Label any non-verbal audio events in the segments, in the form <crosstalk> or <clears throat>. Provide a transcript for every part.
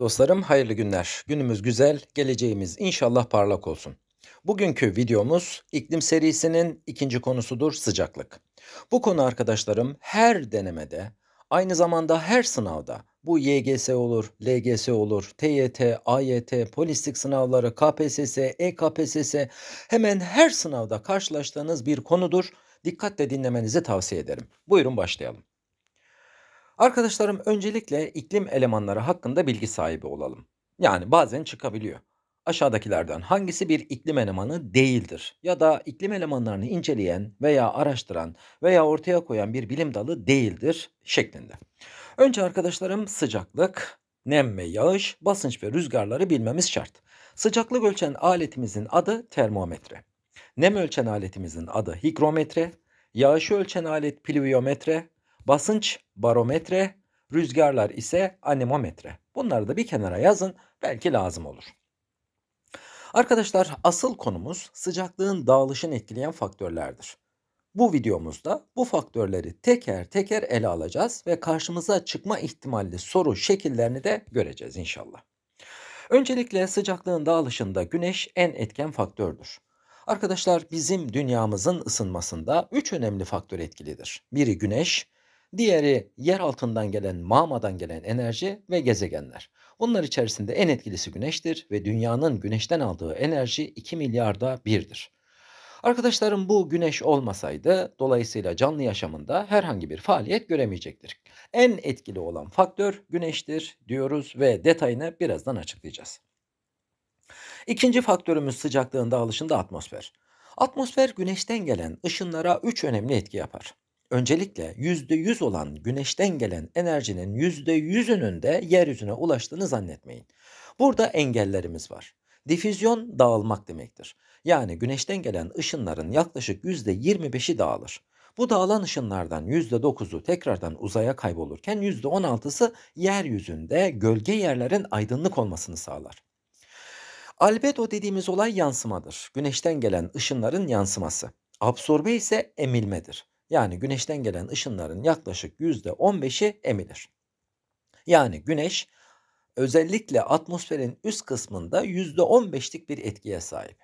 Dostlarım hayırlı günler. Günümüz güzel, geleceğimiz inşallah parlak olsun. Bugünkü videomuz iklim serisinin ikinci konusudur sıcaklık. Bu konu arkadaşlarım her denemede, aynı zamanda her sınavda bu YGS olur, LGS olur, TYT, AYT, polislik sınavları, KPSS, EKPSS hemen her sınavda karşılaştığınız bir konudur. Dikkatle dinlemenizi tavsiye ederim. Buyurun başlayalım. Arkadaşlarım öncelikle iklim elemanları hakkında bilgi sahibi olalım. Yani bazen çıkabiliyor. Aşağıdakilerden hangisi bir iklim elemanı değildir ya da iklim elemanlarını inceleyen veya araştıran veya ortaya koyan bir bilim dalı değildir şeklinde. Önce arkadaşlarım sıcaklık, nem ve yağış, basınç ve rüzgarları bilmemiz şart. Sıcaklık ölçen aletimizin adı termometre. Nem ölçen aletimizin adı higrometre, yağışı ölçen alet pluviometre, Basınç barometre, rüzgarlar ise anemometre. Bunları da bir kenara yazın belki lazım olur. Arkadaşlar asıl konumuz sıcaklığın dağılışını etkileyen faktörlerdir. Bu videomuzda bu faktörleri teker teker ele alacağız ve karşımıza çıkma ihtimalli soru şekillerini de göreceğiz inşallah. Öncelikle sıcaklığın dağılışında güneş en etken faktördür. Arkadaşlar bizim dünyamızın ısınmasında 3 önemli faktör etkilidir. Biri güneş, Diğeri yer altından gelen, mağmadan gelen enerji ve gezegenler. Bunlar içerisinde en etkilisi güneştir ve dünyanın güneşten aldığı enerji 2 milyarda birdir. Arkadaşlarım bu güneş olmasaydı dolayısıyla canlı yaşamında herhangi bir faaliyet göremeyecektir. En etkili olan faktör güneştir diyoruz ve detayını birazdan açıklayacağız. İkinci faktörümüz sıcaklığın dağılışında atmosfer. Atmosfer güneşten gelen ışınlara 3 önemli etki yapar. Öncelikle %100 olan güneşten gelen enerjinin %100'ünün de yeryüzüne ulaştığını zannetmeyin. Burada engellerimiz var. Difüzyon dağılmak demektir. Yani güneşten gelen ışınların yaklaşık %25'i dağılır. Bu dağılan ışınlardan %9'u tekrardan uzaya kaybolurken %16'sı yeryüzünde gölge yerlerin aydınlık olmasını sağlar. Albedo dediğimiz olay yansımadır. Güneşten gelen ışınların yansıması. Absorbe ise emilmedir yani güneşten gelen ışınların yaklaşık %15'i emilir. Yani güneş özellikle atmosferin üst kısmında %15'lik bir etkiye sahip.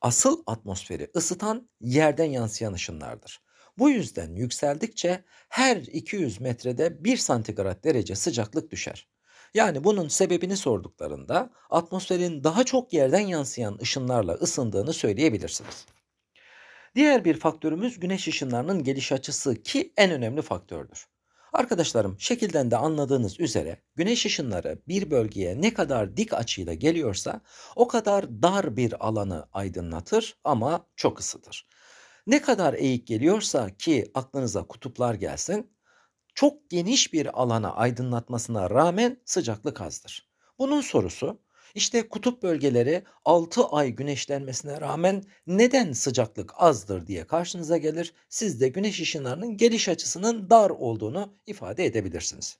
Asıl atmosferi ısıtan yerden yansıyan ışınlardır. Bu yüzden yükseldikçe her 200 metrede 1 santigrat derece sıcaklık düşer. Yani bunun sebebini sorduklarında atmosferin daha çok yerden yansıyan ışınlarla ısındığını söyleyebilirsiniz. Diğer bir faktörümüz güneş ışınlarının geliş açısı ki en önemli faktördür. Arkadaşlarım şekilden de anladığınız üzere güneş ışınları bir bölgeye ne kadar dik açıyla geliyorsa o kadar dar bir alanı aydınlatır ama çok ısıtır. Ne kadar eğik geliyorsa ki aklınıza kutuplar gelsin çok geniş bir alana aydınlatmasına rağmen sıcaklık azdır. Bunun sorusu işte kutup bölgeleri 6 ay güneşlenmesine rağmen neden sıcaklık azdır diye karşınıza gelir. Siz de güneş ışınlarının geliş açısının dar olduğunu ifade edebilirsiniz.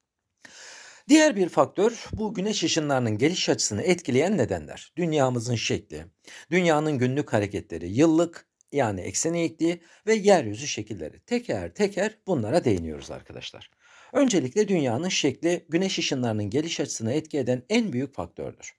<clears throat> Diğer bir faktör bu güneş ışınlarının geliş açısını etkileyen nedenler. Dünyamızın şekli, dünyanın günlük hareketleri, yıllık yani eksen eğikliği ve yeryüzü şekilleri. Teker teker bunlara değiniyoruz arkadaşlar. Öncelikle dünyanın şekli güneş ışınlarının geliş açısını etki eden en büyük faktördür.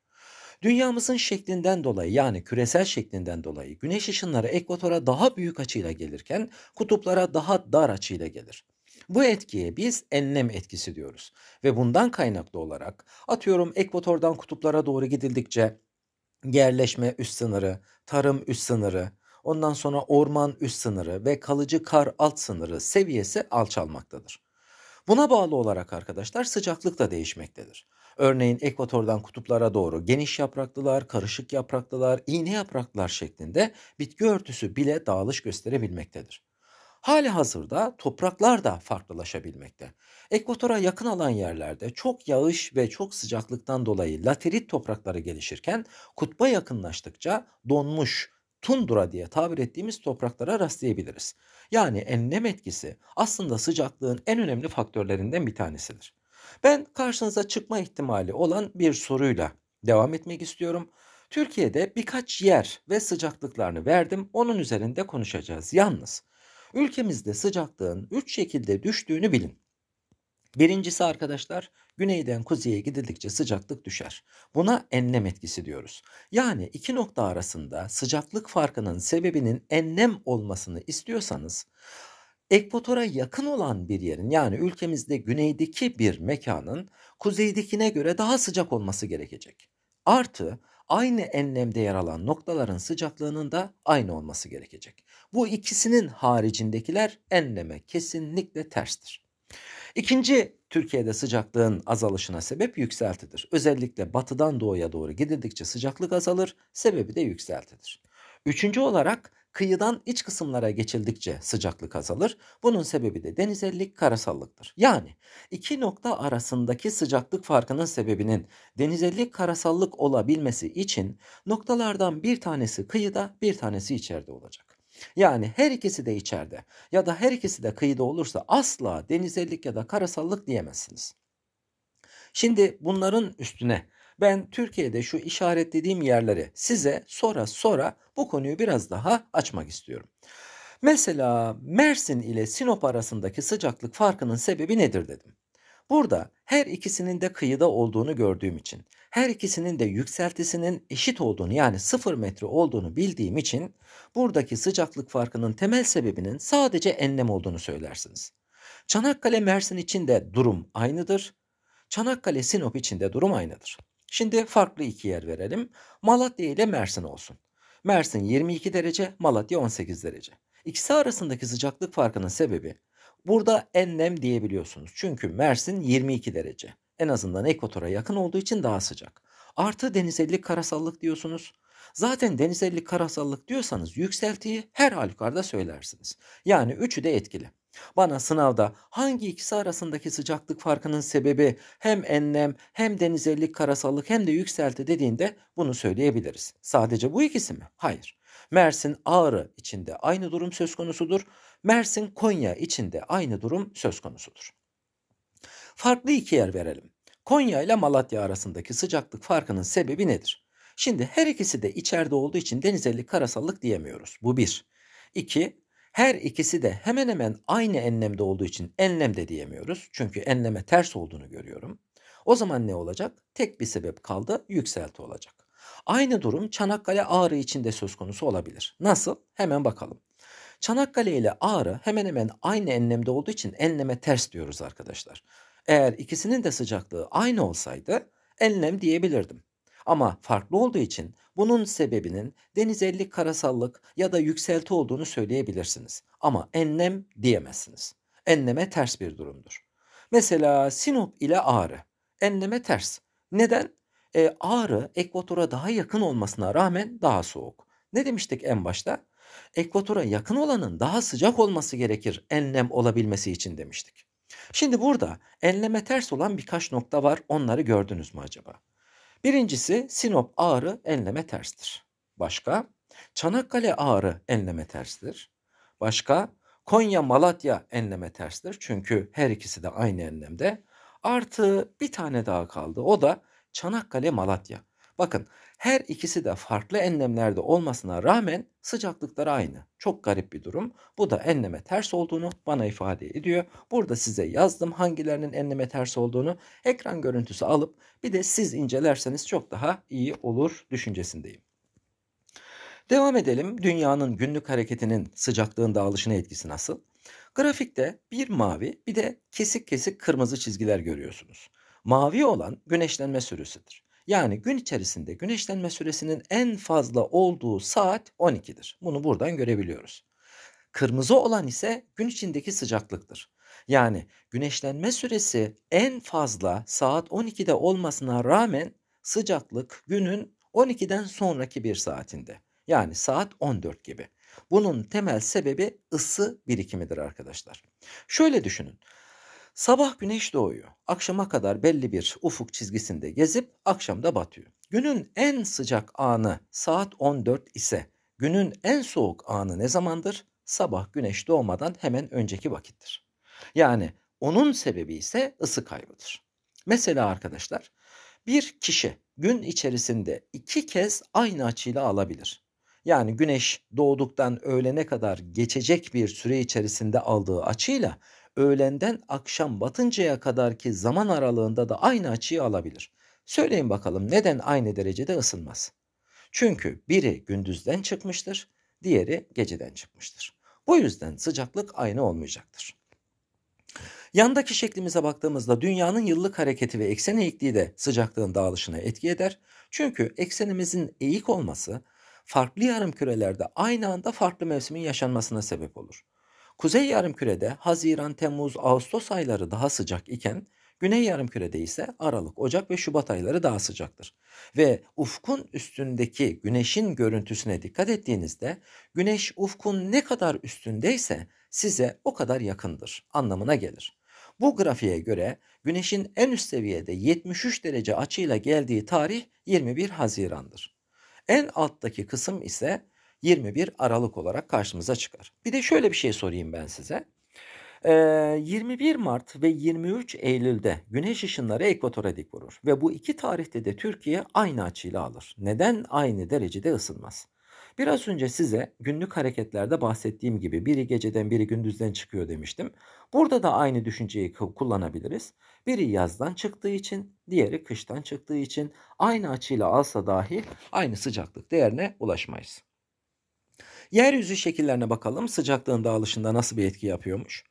Dünyamızın şeklinden dolayı yani küresel şeklinden dolayı güneş ışınları ekvatora daha büyük açıyla gelirken kutuplara daha dar açıyla gelir. Bu etkiye biz enlem etkisi diyoruz ve bundan kaynaklı olarak atıyorum ekvatordan kutuplara doğru gidildikçe yerleşme üst sınırı, tarım üst sınırı, ondan sonra orman üst sınırı ve kalıcı kar alt sınırı seviyesi alçalmaktadır. Buna bağlı olarak arkadaşlar sıcaklık da değişmektedir. Örneğin ekvatordan kutuplara doğru geniş yapraklılar, karışık yapraklılar, iğne yapraklılar şeklinde bitki örtüsü bile dağılış gösterebilmektedir. Hali hazırda topraklar da farklılaşabilmekte. Ekvatora yakın alan yerlerde çok yağış ve çok sıcaklıktan dolayı laterit toprakları gelişirken kutba yakınlaştıkça donmuş tundura diye tabir ettiğimiz topraklara rastlayabiliriz. Yani enlem etkisi aslında sıcaklığın en önemli faktörlerinden bir tanesidir. Ben karşınıza çıkma ihtimali olan bir soruyla devam etmek istiyorum. Türkiye'de birkaç yer ve sıcaklıklarını verdim. Onun üzerinde konuşacağız. Yalnız ülkemizde sıcaklığın 3 şekilde düştüğünü bilin. Birincisi arkadaşlar güneyden kuzeye gidildikçe sıcaklık düşer. Buna enlem etkisi diyoruz. Yani iki nokta arasında sıcaklık farkının sebebinin enlem olmasını istiyorsanız ekvatora yakın olan bir yerin yani ülkemizde güneydeki bir mekanın kuzeydekine göre daha sıcak olması gerekecek. Artı aynı enlemde yer alan noktaların sıcaklığının da aynı olması gerekecek. Bu ikisinin haricindekiler enleme kesinlikle terstir. İkinci Türkiye'de sıcaklığın azalışına sebep yükseltidir. Özellikle batıdan doğuya doğru gidildikçe sıcaklık azalır, sebebi de yükseltidir. Üçüncü olarak kıyıdan iç kısımlara geçildikçe sıcaklık azalır. Bunun sebebi de denizellik, karasallıktır. Yani iki nokta arasındaki sıcaklık farkının sebebinin denizellik, karasallık olabilmesi için noktalardan bir tanesi kıyıda, bir tanesi içeride olacak. Yani her ikisi de içeride ya da her ikisi de kıyıda olursa asla denizellik ya da karasallık diyemezsiniz. Şimdi bunların üstüne ben Türkiye'de şu işaretlediğim yerleri size sonra sonra bu konuyu biraz daha açmak istiyorum. Mesela Mersin ile Sinop arasındaki sıcaklık farkının sebebi nedir dedim. Burada her ikisinin de kıyıda olduğunu gördüğüm için, her ikisinin de yükseltisinin eşit olduğunu yani 0 metre olduğunu bildiğim için buradaki sıcaklık farkının temel sebebinin sadece enlem olduğunu söylersiniz. Çanakkale Mersin için de durum aynıdır. Çanakkale Sinop için de durum aynıdır. Şimdi farklı iki yer verelim. Malatya ile Mersin olsun. Mersin 22 derece, Malatya 18 derece. İkisi arasındaki sıcaklık farkının sebebi Burada enlem diyebiliyorsunuz. Çünkü Mersin 22 derece. En azından ekvatora yakın olduğu için daha sıcak. Artı denizellik karasallık diyorsunuz. Zaten denizellik karasallık diyorsanız yükseltiyi her halükarda söylersiniz. Yani üçü de etkili. Bana sınavda hangi ikisi arasındaki sıcaklık farkının sebebi hem enlem hem denizellik karasallık hem de yükselti dediğinde bunu söyleyebiliriz. Sadece bu ikisi mi? Hayır. Mersin Ağrı içinde aynı durum söz konusudur Mersin Konya içinde aynı durum söz konusudur. Farklı iki yer verelim. Konya ile Malatya arasındaki sıcaklık farkının sebebi nedir? Şimdi her ikisi de içeride olduğu için denizellik karasallık diyemiyoruz. Bu bir. İki, her ikisi de hemen hemen aynı enlemde olduğu için enlem de diyemiyoruz. Çünkü enleme ters olduğunu görüyorum. O zaman ne olacak? Tek bir sebep kaldı, yükselti olacak. Aynı durum Çanakkale Ağrı içinde söz konusu olabilir. Nasıl? Hemen bakalım. Çanakkale ile Ağrı hemen hemen aynı enlemde olduğu için enleme ters diyoruz arkadaşlar. Eğer ikisinin de sıcaklığı aynı olsaydı enlem diyebilirdim. Ama farklı olduğu için bunun sebebinin denizellik karasallık ya da yükselti olduğunu söyleyebilirsiniz. Ama enlem diyemezsiniz. Enleme ters bir durumdur. Mesela Sinop ile Ağrı. Enleme ters. Neden? E, Ağrı ekvatora daha yakın olmasına rağmen daha soğuk. Ne demiştik en başta? ekvatora yakın olanın daha sıcak olması gerekir enlem olabilmesi için demiştik. Şimdi burada enleme ters olan birkaç nokta var. Onları gördünüz mü acaba? Birincisi Sinop ağrı enleme terstir. Başka? Çanakkale ağrı enleme terstir. Başka? Konya Malatya enleme terstir. Çünkü her ikisi de aynı enlemde. Artı bir tane daha kaldı. O da Çanakkale Malatya. Bakın her ikisi de farklı enlemlerde olmasına rağmen sıcaklıkları aynı. Çok garip bir durum. Bu da enleme ters olduğunu bana ifade ediyor. Burada size yazdım hangilerinin enleme ters olduğunu. Ekran görüntüsü alıp bir de siz incelerseniz çok daha iyi olur düşüncesindeyim. Devam edelim. Dünyanın günlük hareketinin sıcaklığın dağılışına etkisi nasıl? Grafikte bir mavi bir de kesik kesik kırmızı çizgiler görüyorsunuz. Mavi olan güneşlenme süresidir. Yani gün içerisinde güneşlenme süresinin en fazla olduğu saat 12'dir. Bunu buradan görebiliyoruz. Kırmızı olan ise gün içindeki sıcaklıktır. Yani güneşlenme süresi en fazla saat 12'de olmasına rağmen sıcaklık günün 12'den sonraki bir saatinde. Yani saat 14 gibi. Bunun temel sebebi ısı birikimidir arkadaşlar. Şöyle düşünün. Sabah güneş doğuyor. Akşama kadar belli bir ufuk çizgisinde gezip akşamda batıyor. Günün en sıcak anı saat 14 ise günün en soğuk anı ne zamandır? Sabah güneş doğmadan hemen önceki vakittir. Yani onun sebebi ise ısı kaybıdır. Mesela arkadaşlar bir kişi gün içerisinde iki kez aynı açıyla alabilir. Yani güneş doğduktan öğlene kadar geçecek bir süre içerisinde aldığı açıyla öğlenden akşam batıncaya kadarki zaman aralığında da aynı açıyı alabilir. Söyleyin bakalım neden aynı derecede ısınmaz? Çünkü biri gündüzden çıkmıştır, diğeri geceden çıkmıştır. Bu yüzden sıcaklık aynı olmayacaktır. Yandaki şeklimize baktığımızda dünyanın yıllık hareketi ve eksen eğikliği de sıcaklığın dağılışına etki eder. Çünkü eksenimizin eğik olması farklı yarım kürelerde aynı anda farklı mevsimin yaşanmasına sebep olur. Kuzey yarımkürede Haziran, Temmuz, Ağustos ayları daha sıcak iken Güney yarımkürede ise Aralık, Ocak ve Şubat ayları daha sıcaktır. Ve ufkun üstündeki güneşin görüntüsüne dikkat ettiğinizde güneş ufkun ne kadar üstündeyse size o kadar yakındır anlamına gelir. Bu grafiğe göre güneşin en üst seviyede 73 derece açıyla geldiği tarih 21 Haziran'dır. En alttaki kısım ise 21 Aralık olarak karşımıza çıkar. Bir de şöyle bir şey sorayım ben size. 21 ee, Mart ve 23 Eylül'de güneş ışınları ekvatora dik vurur ve bu iki tarihte de Türkiye aynı açıyla alır. Neden aynı derecede ısınmaz? Biraz önce size günlük hareketlerde bahsettiğim gibi biri geceden biri gündüzden çıkıyor demiştim. Burada da aynı düşünceyi kullanabiliriz. Biri yazdan çıktığı için, diğeri kıştan çıktığı için aynı açıyla alsa dahi aynı sıcaklık değerine ulaşmayız. Yeryüzü şekillerine bakalım sıcaklığın dağılışında nasıl bir etki yapıyormuş.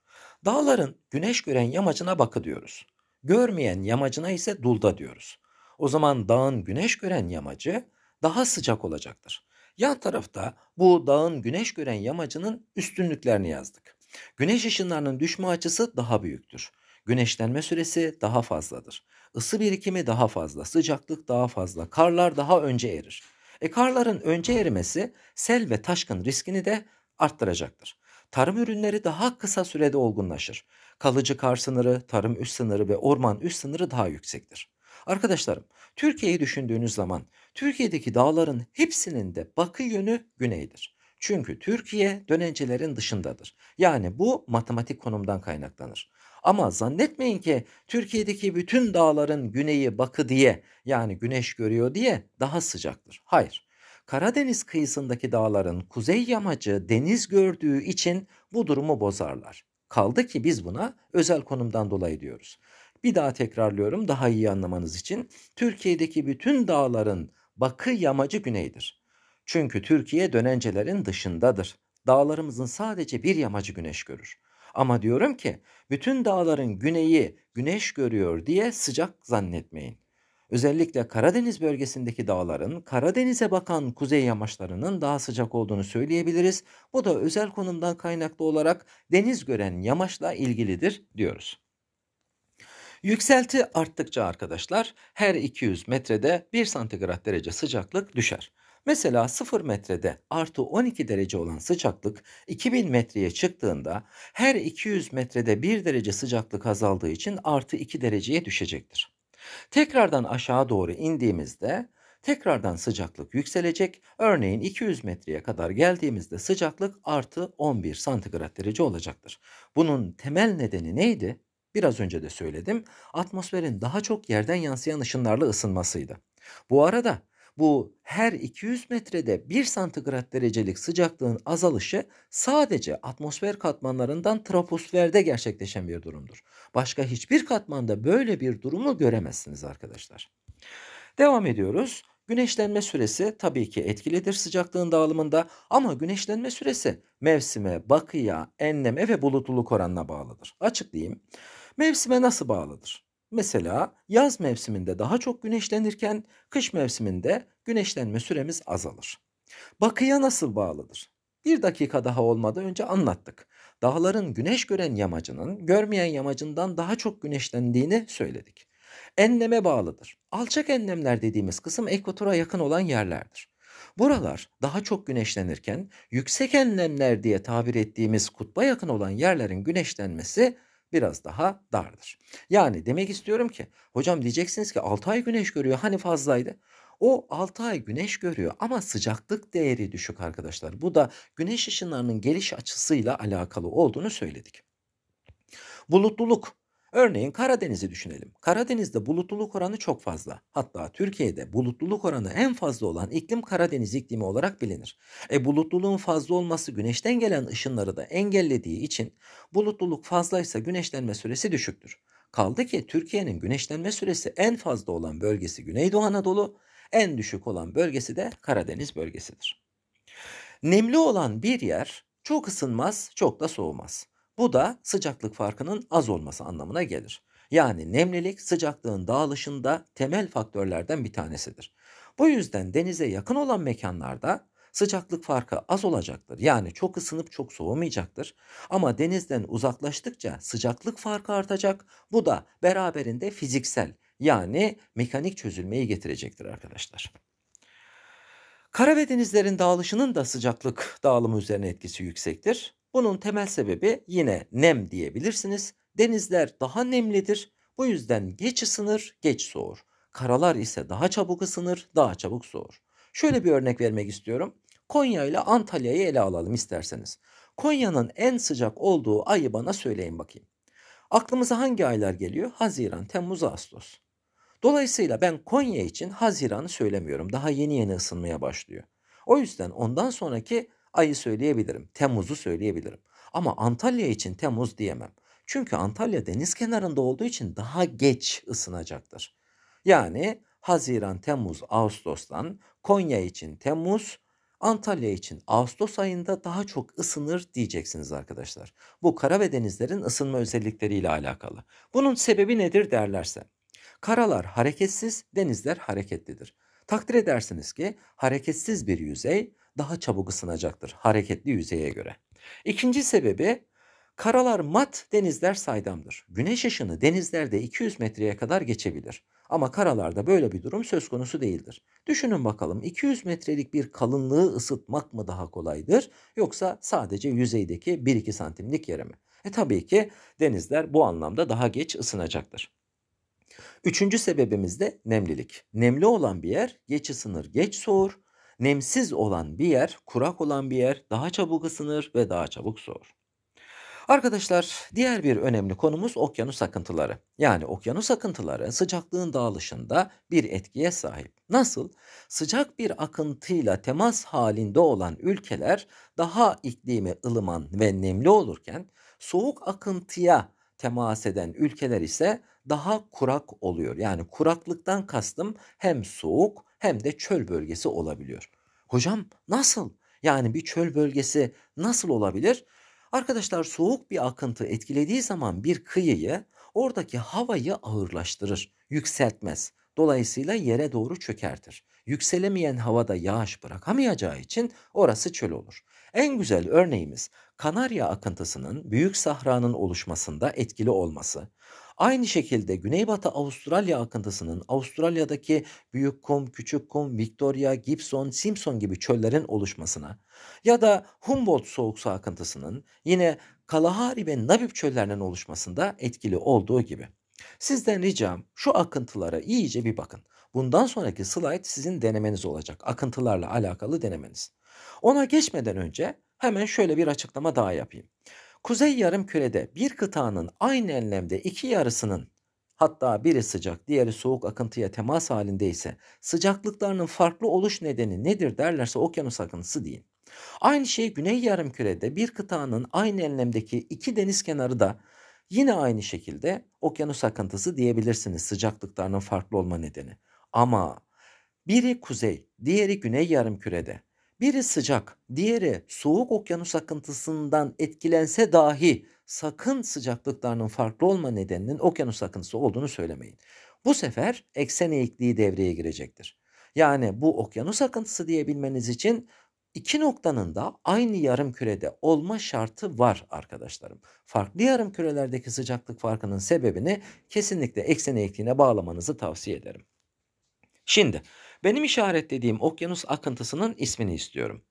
Dağların güneş gören yamacına bakı diyoruz. Görmeyen yamacına ise dulda diyoruz. O zaman dağın güneş gören yamacı daha sıcak olacaktır. Yan tarafta bu dağın güneş gören yamacının üstünlüklerini yazdık. Güneş ışınlarının düşme açısı daha büyüktür. Güneşlenme süresi daha fazladır. Isı birikimi daha fazla, sıcaklık daha fazla, karlar daha önce erir. E karların önce erimesi sel ve taşkın riskini de arttıracaktır. Tarım ürünleri daha kısa sürede olgunlaşır. Kalıcı kar sınırı, tarım üst sınırı ve orman üst sınırı daha yüksektir. Arkadaşlarım, Türkiye'yi düşündüğünüz zaman Türkiye'deki dağların hepsinin de bakı yönü güneydir. Çünkü Türkiye dönencelerin dışındadır. Yani bu matematik konumdan kaynaklanır. Ama zannetmeyin ki Türkiye'deki bütün dağların güneyi bakı diye yani güneş görüyor diye daha sıcaktır. Hayır. Karadeniz kıyısındaki dağların kuzey yamacı deniz gördüğü için bu durumu bozarlar. Kaldı ki biz buna özel konumdan dolayı diyoruz. Bir daha tekrarlıyorum daha iyi anlamanız için. Türkiye'deki bütün dağların bakı yamacı güneydir. Çünkü Türkiye dönencelerin dışındadır. Dağlarımızın sadece bir yamacı güneş görür. Ama diyorum ki bütün dağların güneyi güneş görüyor diye sıcak zannetmeyin. Özellikle Karadeniz bölgesindeki dağların Karadeniz'e bakan kuzey yamaçlarının daha sıcak olduğunu söyleyebiliriz. Bu da özel konumdan kaynaklı olarak deniz gören yamaçla ilgilidir diyoruz. Yükselti arttıkça arkadaşlar her 200 metrede 1 santigrat derece sıcaklık düşer. Mesela 0 metrede artı 12 derece olan sıcaklık 2000 metreye çıktığında her 200 metrede 1 derece sıcaklık azaldığı için artı 2 dereceye düşecektir. Tekrardan aşağı doğru indiğimizde tekrardan sıcaklık yükselecek. Örneğin 200 metreye kadar geldiğimizde sıcaklık artı 11 santigrat derece olacaktır. Bunun temel nedeni neydi? Biraz önce de söyledim. Atmosferin daha çok yerden yansıyan ışınlarla ısınmasıydı. Bu arada bu her 200 metrede 1 santigrat derecelik sıcaklığın azalışı sadece atmosfer katmanlarından troposferde gerçekleşen bir durumdur. Başka hiçbir katmanda böyle bir durumu göremezsiniz arkadaşlar. Devam ediyoruz. Güneşlenme süresi tabii ki etkilidir sıcaklığın dağılımında ama güneşlenme süresi mevsime, bakıya, enleme ve bulutluluk oranına bağlıdır. Açıklayayım. Mevsime nasıl bağlıdır? Mesela yaz mevsiminde daha çok güneşlenirken kış mevsiminde güneşlenme süremiz azalır. Bakıya nasıl bağlıdır? Bir dakika daha olmadı önce anlattık. Dağların güneş gören yamacının görmeyen yamacından daha çok güneşlendiğini söyledik. Enleme bağlıdır. Alçak enlemler dediğimiz kısım ekvatora yakın olan yerlerdir. Buralar daha çok güneşlenirken yüksek enlemler diye tabir ettiğimiz kutba yakın olan yerlerin güneşlenmesi biraz daha dardır. Yani demek istiyorum ki hocam diyeceksiniz ki 6 ay güneş görüyor hani fazlaydı. O 6 ay güneş görüyor ama sıcaklık değeri düşük arkadaşlar. Bu da güneş ışınlarının geliş açısıyla alakalı olduğunu söyledik. Bulutluluk Örneğin Karadeniz'i düşünelim. Karadeniz'de bulutluluk oranı çok fazla. Hatta Türkiye'de bulutluluk oranı en fazla olan iklim Karadeniz iklimi olarak bilinir. E bulutluluğun fazla olması güneşten gelen ışınları da engellediği için bulutluluk fazlaysa güneşlenme süresi düşüktür. Kaldı ki Türkiye'nin güneşlenme süresi en fazla olan bölgesi Güneydoğu Anadolu, en düşük olan bölgesi de Karadeniz bölgesidir. Nemli olan bir yer çok ısınmaz, çok da soğumaz. Bu da sıcaklık farkının az olması anlamına gelir. Yani nemlilik sıcaklığın dağılışında temel faktörlerden bir tanesidir. Bu yüzden denize yakın olan mekanlarda sıcaklık farkı az olacaktır. Yani çok ısınıp çok soğumayacaktır. Ama denizden uzaklaştıkça sıcaklık farkı artacak. Bu da beraberinde fiziksel yani mekanik çözülmeyi getirecektir arkadaşlar. Kara ve denizlerin dağılışının da sıcaklık dağılımı üzerine etkisi yüksektir. Bunun temel sebebi yine nem diyebilirsiniz. Denizler daha nemlidir. Bu yüzden geç ısınır, geç soğur. Karalar ise daha çabuk ısınır, daha çabuk soğur. Şöyle bir örnek vermek istiyorum. Konya ile Antalya'yı ele alalım isterseniz. Konya'nın en sıcak olduğu ayı bana söyleyin bakayım. Aklımıza hangi aylar geliyor? Haziran, Temmuz, Ağustos. Dolayısıyla ben Konya için Haziran'ı söylemiyorum. Daha yeni yeni ısınmaya başlıyor. O yüzden ondan sonraki ayı söyleyebilirim, Temmuz'u söyleyebilirim. Ama Antalya için Temmuz diyemem. Çünkü Antalya deniz kenarında olduğu için daha geç ısınacaktır. Yani Haziran, Temmuz, Ağustos'tan Konya için Temmuz, Antalya için Ağustos ayında daha çok ısınır diyeceksiniz arkadaşlar. Bu kara ve denizlerin ısınma özellikleriyle alakalı. Bunun sebebi nedir derlerse. Karalar hareketsiz, denizler hareketlidir. Takdir edersiniz ki hareketsiz bir yüzey daha çabuk ısınacaktır hareketli yüzeye göre. İkinci sebebi karalar mat, denizler saydamdır. Güneş ışını denizlerde 200 metreye kadar geçebilir. Ama karalarda böyle bir durum söz konusu değildir. Düşünün bakalım 200 metrelik bir kalınlığı ısıtmak mı daha kolaydır yoksa sadece yüzeydeki 1-2 santimlik yere mi? E tabii ki denizler bu anlamda daha geç ısınacaktır. Üçüncü sebebimiz de nemlilik. Nemli olan bir yer geç ısınır, geç soğur Nemsiz olan bir yer, kurak olan bir yer daha çabuk ısınır ve daha çabuk soğur. Arkadaşlar diğer bir önemli konumuz okyanus akıntıları. Yani okyanus akıntıları sıcaklığın dağılışında bir etkiye sahip. Nasıl? Sıcak bir akıntıyla temas halinde olan ülkeler daha iklimi ılıman ve nemli olurken soğuk akıntıya temas eden ülkeler ise daha kurak oluyor. Yani kuraklıktan kastım hem soğuk hem de çöl bölgesi olabiliyor. Hocam nasıl? Yani bir çöl bölgesi nasıl olabilir? Arkadaşlar soğuk bir akıntı etkilediği zaman bir kıyıyı oradaki havayı ağırlaştırır, yükseltmez. Dolayısıyla yere doğru çökertir. Yükselemeyen havada yağış bırakamayacağı için orası çöl olur. En güzel örneğimiz Kanarya akıntısının Büyük Sahra'nın oluşmasında etkili olması. Aynı şekilde Güneybatı Avustralya akıntısının Avustralya'daki Büyük Kum, Küçük Kum, Victoria, Gibson, Simpson gibi çöllerin oluşmasına ya da Humboldt soğuk su akıntısının yine Kalahari ve Namib çöllerinin oluşmasında etkili olduğu gibi. Sizden ricam şu akıntılara iyice bir bakın. Bundan sonraki slide sizin denemeniz olacak. Akıntılarla alakalı denemeniz. Ona geçmeden önce hemen şöyle bir açıklama daha yapayım. Kuzey yarım kürede bir kıtanın aynı enlemde iki yarısının hatta biri sıcak diğeri soğuk akıntıya temas halinde ise sıcaklıklarının farklı oluş nedeni nedir derlerse okyanus akıntısı deyin. Aynı şey güney yarım kürede bir kıtanın aynı enlemdeki iki deniz kenarı da yine aynı şekilde okyanus akıntısı diyebilirsiniz sıcaklıklarının farklı olma nedeni. Ama biri kuzey, diğeri güney yarım kürede biri sıcak, diğeri soğuk okyanus akıntısından etkilense dahi sakın sıcaklıklarının farklı olma nedeninin okyanus akıntısı olduğunu söylemeyin. Bu sefer eksen eğikliği devreye girecektir. Yani bu okyanus akıntısı diyebilmeniz için iki noktanın da aynı yarım kürede olma şartı var arkadaşlarım. Farklı yarım kürelerdeki sıcaklık farkının sebebini kesinlikle eksen eğikliğine bağlamanızı tavsiye ederim. Şimdi benim işaretlediğim okyanus akıntısının ismini istiyorum.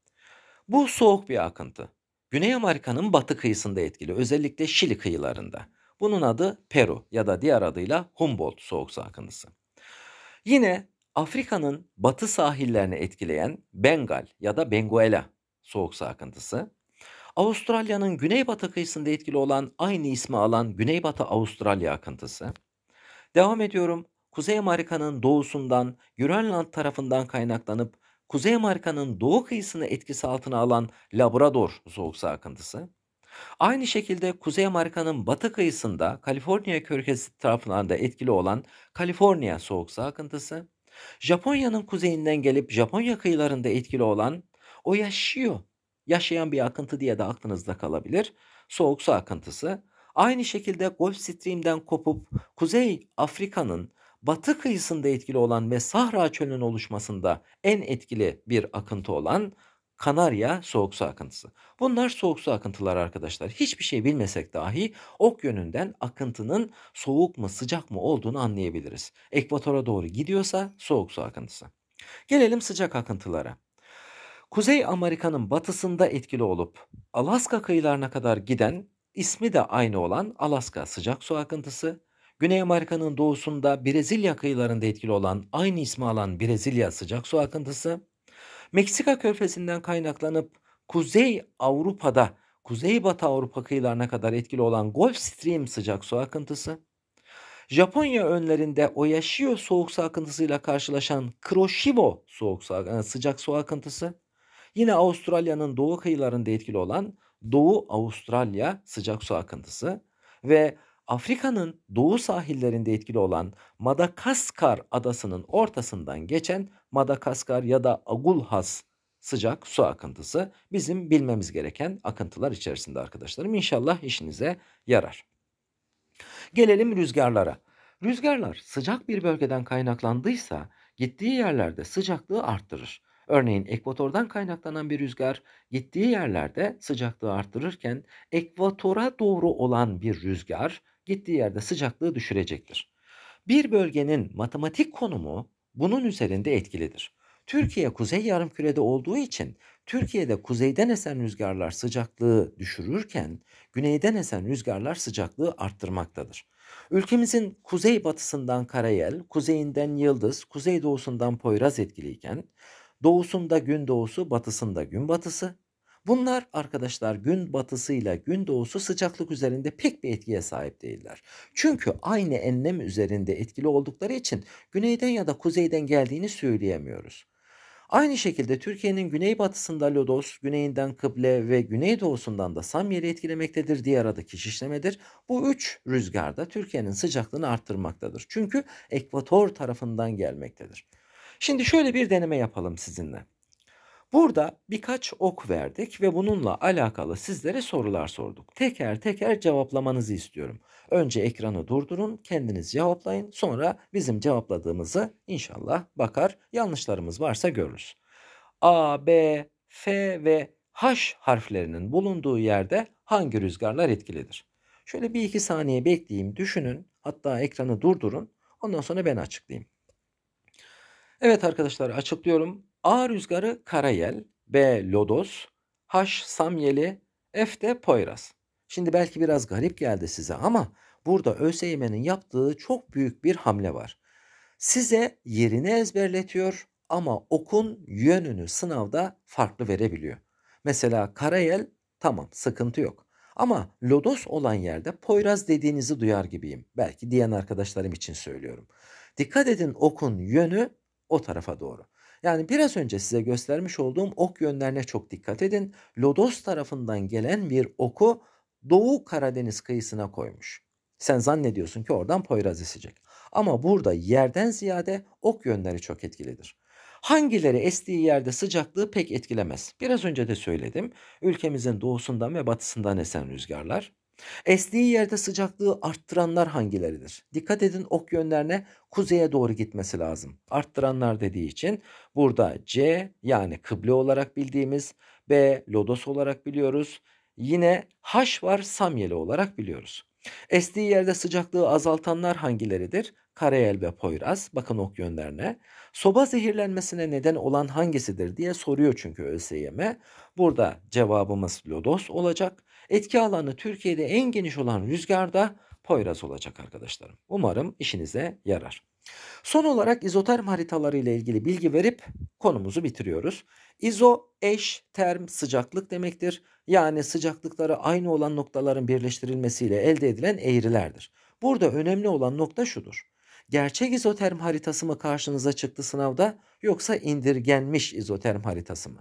Bu soğuk bir akıntı. Güney Amerika'nın batı kıyısında etkili, özellikle Şili kıyılarında. Bunun adı Peru ya da diğer adıyla Humboldt soğuk su akıntısı. Yine Afrika'nın batı sahillerini etkileyen Bengal ya da Benguela soğuk su akıntısı, Avustralya'nın güneybatı kıyısında etkili olan aynı ismi alan Güneybatı Avustralya akıntısı. Devam ediyorum. Kuzey Amerika'nın doğusundan Grönland tarafından kaynaklanıp Kuzey Amerika'nın doğu kıyısını etkisi altına alan Labrador soğuk akıntısı, aynı şekilde Kuzey Amerika'nın batı kıyısında Kaliforniya körkezi taraflarında etkili olan Kaliforniya soğuk akıntısı, Japonya'nın kuzeyinden gelip Japonya kıyılarında etkili olan o yaşıyor, yaşayan bir akıntı diye de aklınızda kalabilir, soğuk su akıntısı, aynı şekilde Gulf Stream'den kopup Kuzey Afrika'nın batı kıyısında etkili olan ve Sahra Çölü'nün oluşmasında en etkili bir akıntı olan Kanarya soğuk su akıntısı. Bunlar soğuk su akıntıları arkadaşlar. Hiçbir şey bilmesek dahi ok yönünden akıntının soğuk mu sıcak mı olduğunu anlayabiliriz. Ekvatora doğru gidiyorsa soğuk su akıntısı. Gelelim sıcak akıntılara. Kuzey Amerika'nın batısında etkili olup Alaska kıyılarına kadar giden ismi de aynı olan Alaska sıcak su akıntısı, Güney Amerika'nın doğusunda Brezilya kıyılarında etkili olan aynı ismi alan Brezilya sıcak su akıntısı, Meksika körfezinden kaynaklanıp Kuzey Avrupa'da Kuzeybatı Avrupa kıyılarına kadar etkili olan Gulf Stream sıcak su akıntısı, Japonya önlerinde Oyashio soğuk su akıntısıyla karşılaşan Kuroshimo soğuk su, e, sıcak su akıntısı, yine Avustralya'nın doğu kıyılarında etkili olan Doğu Avustralya sıcak su akıntısı ve Afrika'nın doğu sahillerinde etkili olan Madagaskar adasının ortasından geçen Madagaskar ya da Agulhas sıcak su akıntısı bizim bilmemiz gereken akıntılar içerisinde arkadaşlarım. İnşallah işinize yarar. Gelelim rüzgarlara. Rüzgarlar sıcak bir bölgeden kaynaklandıysa gittiği yerlerde sıcaklığı arttırır. Örneğin ekvatordan kaynaklanan bir rüzgar gittiği yerlerde sıcaklığı arttırırken ekvatora doğru olan bir rüzgar gittiği yerde sıcaklığı düşürecektir. Bir bölgenin matematik konumu bunun üzerinde etkilidir. Türkiye kuzey yarımkürede olduğu için Türkiye'de kuzeyden esen rüzgarlar sıcaklığı düşürürken güneyden esen rüzgarlar sıcaklığı arttırmaktadır. Ülkemizin kuzey batısından Karayel, kuzeyinden Yıldız, kuzey doğusundan Poyraz etkiliyken Doğusunda gün doğusu, batısında gün batısı. Bunlar arkadaşlar gün batısıyla gün doğusu sıcaklık üzerinde pek bir etkiye sahip değiller. Çünkü aynı enlem üzerinde etkili oldukları için güneyden ya da kuzeyden geldiğini söyleyemiyoruz. Aynı şekilde Türkiye'nin güneybatısında lodos, güneyinden kıble ve güneydoğusundan da Samyer'i etkilemektedir. Diğer adı kişişlemedir. Bu üç rüzgarda Türkiye'nin sıcaklığını arttırmaktadır. Çünkü ekvator tarafından gelmektedir. Şimdi şöyle bir deneme yapalım sizinle. Burada birkaç ok verdik ve bununla alakalı sizlere sorular sorduk. Teker teker cevaplamanızı istiyorum. Önce ekranı durdurun, kendiniz cevaplayın. Sonra bizim cevapladığımızı inşallah bakar, yanlışlarımız varsa görürüz. A, B, F ve H harflerinin bulunduğu yerde hangi rüzgarlar etkilidir? Şöyle bir iki saniye bekleyeyim, düşünün. Hatta ekranı durdurun. Ondan sonra ben açıklayayım. Evet arkadaşlar açıklıyorum. A rüzgarı Karayel, B Lodos, H Samyeli, F de Poyraz. Şimdi belki biraz garip geldi size ama burada ÖSYM'nin yaptığı çok büyük bir hamle var. Size yerini ezberletiyor ama okun yönünü sınavda farklı verebiliyor. Mesela Karayel tamam sıkıntı yok. Ama lodos olan yerde Poyraz dediğinizi duyar gibiyim. Belki diyen arkadaşlarım için söylüyorum. Dikkat edin okun yönü o tarafa doğru. Yani biraz önce size göstermiş olduğum ok yönlerine çok dikkat edin. Lodos tarafından gelen bir oku Doğu Karadeniz kıyısına koymuş. Sen zannediyorsun ki oradan Poyraz esecek. Ama burada yerden ziyade ok yönleri çok etkilidir. Hangileri estiği yerde sıcaklığı pek etkilemez. Biraz önce de söyledim. Ülkemizin doğusundan ve batısından esen rüzgarlar. Estiği yerde sıcaklığı arttıranlar hangileridir? Dikkat edin ok yönlerine kuzeye doğru gitmesi lazım. Arttıranlar dediği için burada C yani kıble olarak bildiğimiz B lodos olarak biliyoruz. Yine H var samyeli olarak biliyoruz. Estiği yerde sıcaklığı azaltanlar hangileridir? Karayel ve Poyraz bakın ok yönlerine. Soba zehirlenmesine neden olan hangisidir diye soruyor çünkü ÖSYM. E. Burada cevabımız lodos olacak. Etki alanı Türkiye'de en geniş olan rüzgarda Poyraz olacak arkadaşlarım. Umarım işinize yarar. Son olarak izoterm haritaları ile ilgili bilgi verip konumuzu bitiriyoruz. İzo eş term sıcaklık demektir. Yani sıcaklıkları aynı olan noktaların birleştirilmesiyle elde edilen eğrilerdir. Burada önemli olan nokta şudur. Gerçek izoterm haritası mı karşınıza çıktı sınavda yoksa indirgenmiş izoterm haritası mı?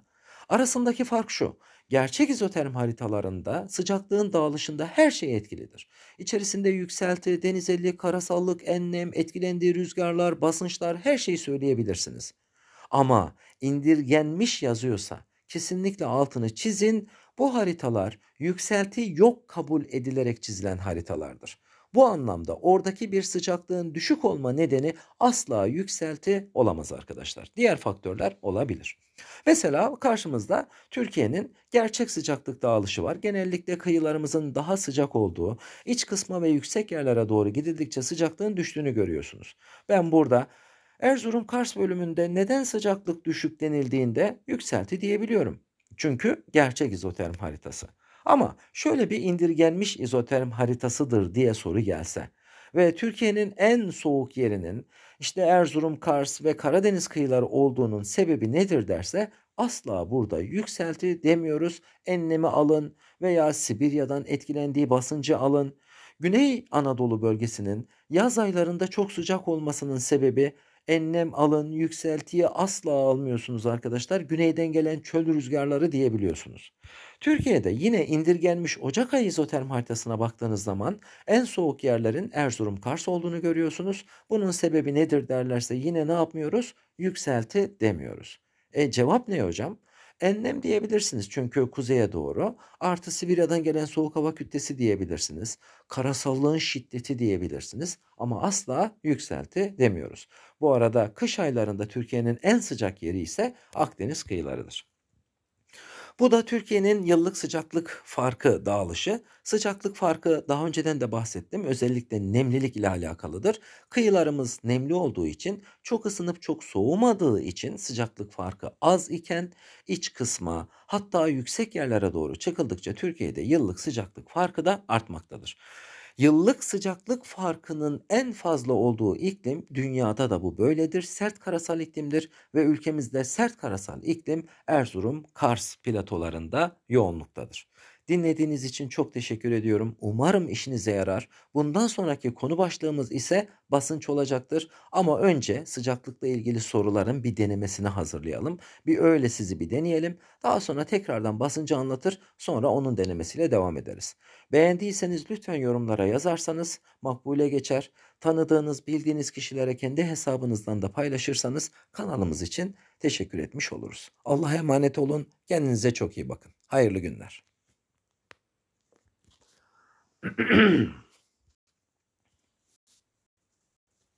Arasındaki fark şu. Gerçek izoterm haritalarında sıcaklığın dağılışında her şey etkilidir. İçerisinde yükselti, denizelli, karasallık, enlem, etkilendiği rüzgarlar, basınçlar her şeyi söyleyebilirsiniz. Ama indirgenmiş yazıyorsa kesinlikle altını çizin. Bu haritalar yükselti yok kabul edilerek çizilen haritalardır. Bu anlamda oradaki bir sıcaklığın düşük olma nedeni asla yükselti olamaz arkadaşlar. Diğer faktörler olabilir. Mesela karşımızda Türkiye'nin gerçek sıcaklık dağılışı var. Genellikle kıyılarımızın daha sıcak olduğu, iç kısma ve yüksek yerlere doğru gidildikçe sıcaklığın düştüğünü görüyorsunuz. Ben burada Erzurum Kars bölümünde neden sıcaklık düşük denildiğinde yükselti diyebiliyorum. Çünkü gerçek izoterm haritası. Ama şöyle bir indirgenmiş izoterm haritasıdır diye soru gelse ve Türkiye'nin en soğuk yerinin işte Erzurum, Kars ve Karadeniz kıyıları olduğunun sebebi nedir derse asla burada yükselti demiyoruz. Enlemi alın veya Sibirya'dan etkilendiği basıncı alın. Güney Anadolu bölgesinin yaz aylarında çok sıcak olmasının sebebi enlem alın, yükseltiye asla almıyorsunuz arkadaşlar. Güneyden gelen çöl rüzgarları diyebiliyorsunuz. Türkiye'de yine indirgenmiş Ocak ayı izoterm haritasına baktığınız zaman en soğuk yerlerin Erzurum Kars olduğunu görüyorsunuz. Bunun sebebi nedir derlerse yine ne yapmıyoruz? Yükselti demiyoruz. E cevap ne hocam? enlem diyebilirsiniz çünkü kuzeye doğru. Artı Sibirya'dan gelen soğuk hava kütlesi diyebilirsiniz. Karasallığın şiddeti diyebilirsiniz. Ama asla yükselti demiyoruz. Bu arada kış aylarında Türkiye'nin en sıcak yeri ise Akdeniz kıyılarıdır. Bu da Türkiye'nin yıllık sıcaklık farkı dağılışı. Sıcaklık farkı daha önceden de bahsettim. Özellikle nemlilik ile alakalıdır. Kıyılarımız nemli olduğu için çok ısınıp çok soğumadığı için sıcaklık farkı az iken iç kısma hatta yüksek yerlere doğru çıkıldıkça Türkiye'de yıllık sıcaklık farkı da artmaktadır. Yıllık sıcaklık farkının en fazla olduğu iklim dünyada da bu böyledir. Sert karasal iklimdir ve ülkemizde sert karasal iklim Erzurum, Kars platolarında yoğunluktadır. Dinlediğiniz için çok teşekkür ediyorum. Umarım işinize yarar. Bundan sonraki konu başlığımız ise basınç olacaktır. Ama önce sıcaklıkla ilgili soruların bir denemesini hazırlayalım. Bir öyle sizi bir deneyelim. Daha sonra tekrardan basıncı anlatır. Sonra onun denemesiyle devam ederiz. Beğendiyseniz lütfen yorumlara yazarsanız makbule geçer. Tanıdığınız, bildiğiniz kişilere kendi hesabınızdan da paylaşırsanız kanalımız için teşekkür etmiş oluruz. Allah'a emanet olun. Kendinize çok iyi bakın. Hayırlı günler. ¡Atléctalo! <clears throat>